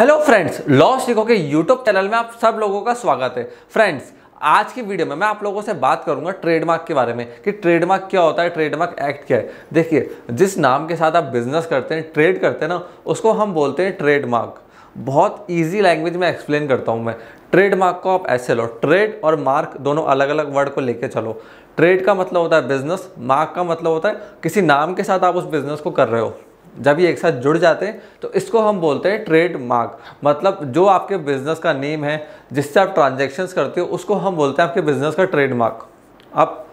hello friends law सीखो के YouTube channel में आप सब लोगों का स्वागत है फ्रेंड्स आज की वीडियो में मैं आप लोगों से बात करूंगा ट्रेडमार्क के बारे में कि ट्रेडमार्क क्या होता है ट्रेडमार्क एक्ट क्या है देखिए जिस नाम के साथ आप बिजनेस करते हैं ट्रेड करते हैं ना उसको हम बोलते हैं ट्रेडमार्क बहुत ईजी लैंग्वेज में एक्सप्लेन करता हूँ मैं ट्रेडमार्क को आप ऐसे लो ट्रेड और मार्क दोनों अलग अलग वर्ड को लेके चलो ट्रेड का मतलब होता है बिजनेस मार्क का मतलब होता है किसी नाम के साथ आप उस बिजनेस को कर रहे हो जब ये एक साथ जुड़ जाते हैं तो इसको हम बोलते हैं ट्रेड मार्क मतलब जो आपके बिजनेस का नेम है जिससे आप ट्रांजेक्शन्स करते हो उसको हम बोलते हैं आपके बिजनेस का ट्रेड मार्क आप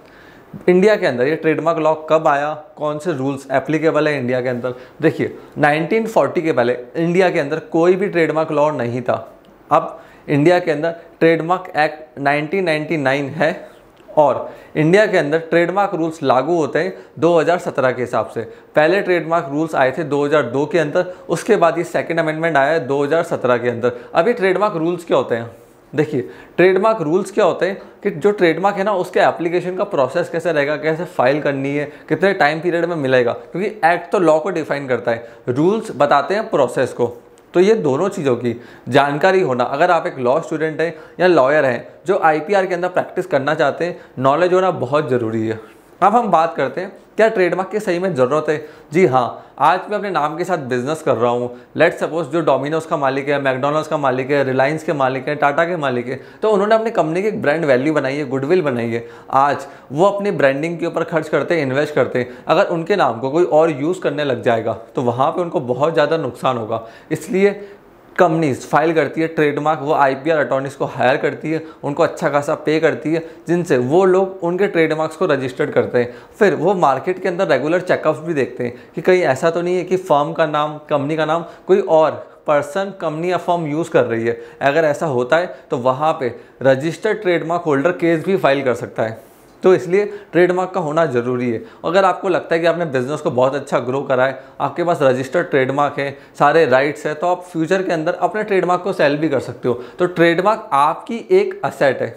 इंडिया के अंदर ये ट्रेडमार्क लॉ कब आया कौन से रूल्स एप्लीकेबल है इंडिया के अंदर देखिए 1940 के पहले इंडिया के अंदर कोई भी ट्रेडमार्क लॉ नहीं था अब इंडिया के अंदर ट्रेडमार्क एक्ट 1999 है और इंडिया के अंदर ट्रेडमार्क रूल्स लागू होते हैं 2017 के हिसाब से पहले ट्रेडमार्क रूल्स आए थे 2002 के अंदर उसके बाद ये सेकेंड अमेंडमेंट आया है 2017 के अंदर अभी ट्रेडमार्क रूल्स क्या होते हैं देखिए ट्रेडमार्क रूल्स क्या होते हैं कि जो ट्रेडमार्क है ना उसके एप्लीकेशन का प्रोसेस कैसे रहेगा कैसे फाइल करनी है कितने टाइम पीरियड में मिलेगा क्योंकि एक्ट तो लॉ को डिफाइन करता है रूल्स बताते हैं प्रोसेस को तो ये दोनों चीज़ों की जानकारी होना अगर आप एक लॉ स्टूडेंट हैं या लॉयर हैं जो आईपीआर के अंदर प्रैक्टिस करना चाहते हैं नॉलेज होना बहुत ज़रूरी है अब हम बात करते हैं क्या ट्रेडमार्क की सही में ज़रूरत है जी हाँ आज मैं अपने नाम के साथ बिजनेस कर रहा हूँ लेट सपोज जो डोमिनोज का मालिक है मैकडोनल्ड्स का मालिक है रिलायंस के मालिक है टाटा के मालिक है तो उन्होंने अपनी कंपनी की एक ब्रांड वैल्यू बनाई है गुडविल बनाई है आज वो अपनी ब्रांडिंग के ऊपर खर्च करते हैं इन्वेस्ट करते हैं अगर उनके नाम को कोई और यूज़ करने लग जाएगा तो वहाँ पर उनको बहुत ज़्यादा नुकसान होगा इसलिए कंपनीज फाइल करती है ट्रेडमार्क वो आई पी अटॉर्नीज को हायर करती है उनको अच्छा खासा पे करती है जिनसे वो लोग उनके ट्रेडमार्क्स को रजिस्टर्ड करते हैं फिर वो मार्केट के अंदर रेगुलर चेकअप भी देखते हैं कि कहीं ऐसा तो नहीं है कि फर्म का नाम कंपनी का नाम कोई और पर्सन कंपनी या फॉर्म यूज़ कर रही है अगर ऐसा होता है तो वहाँ पे रजिस्टर्ड ट्रेडमार्क होल्डर केस भी फाइल कर सकता है तो इसलिए ट्रेडमार्क का होना ज़रूरी है अगर आपको लगता है कि आपने बिज़नेस को बहुत अच्छा ग्रो करा है आपके पास रजिस्टर्ड ट्रेडमार्क है सारे राइट्स है तो आप फ्यूचर के अंदर अपने ट्रेडमार्क को सेल भी कर सकते हो तो ट्रेडमार्क आपकी एक असेट है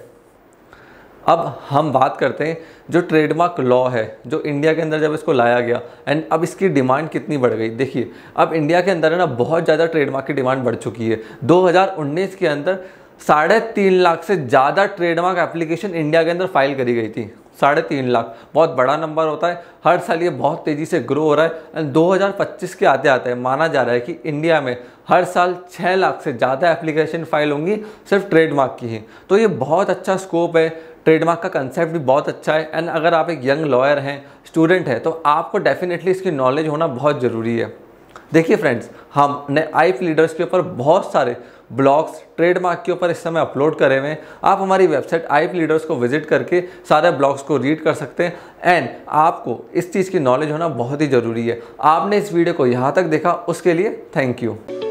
अब हम बात करते हैं जो ट्रेडमार्क लॉ है जो इंडिया के अंदर जब इसको लाया गया एंड अब इसकी डिमांड कितनी बढ़ गई देखिए अब इंडिया के अंदर है ना बहुत ज़्यादा ट्रेडमार्क की डिमांड बढ़ चुकी है 2019 के अंदर साढ़े तीन लाख से ज़्यादा ट्रेडमार्क एप्लीकेशन इंडिया के अंदर फाइल करी गई थी साढ़े तीन लाख बहुत बड़ा नंबर होता है हर साल ये बहुत तेज़ी से ग्रो हो रहा है एंड 2025 के आते आते माना जा रहा है कि इंडिया में हर साल छः लाख से ज़्यादा एप्लीकेशन फाइल होंगी सिर्फ ट्रेडमार्क की ही तो ये बहुत अच्छा स्कोप है ट्रेडमार्क का कंसेप्ट भी बहुत अच्छा है एंड अगर आप एक यंग लॉयर हैं स्टूडेंट हैं तो आपको डेफिनेटली इसकी नॉलेज होना बहुत ज़रूरी है देखिए फ्रेंड्स हमने आई लीडर्स के ऊपर बहुत सारे ब्लॉग्स ट्रेडमार्क के ऊपर इस समय अपलोड करे हुए हैं आप हमारी वेबसाइट आई लीडर्स को विजिट करके सारे ब्लॉग्स को रीड कर सकते हैं एंड आपको इस चीज़ की नॉलेज होना बहुत ही ज़रूरी है आपने इस वीडियो को यहाँ तक देखा उसके लिए थैंक यू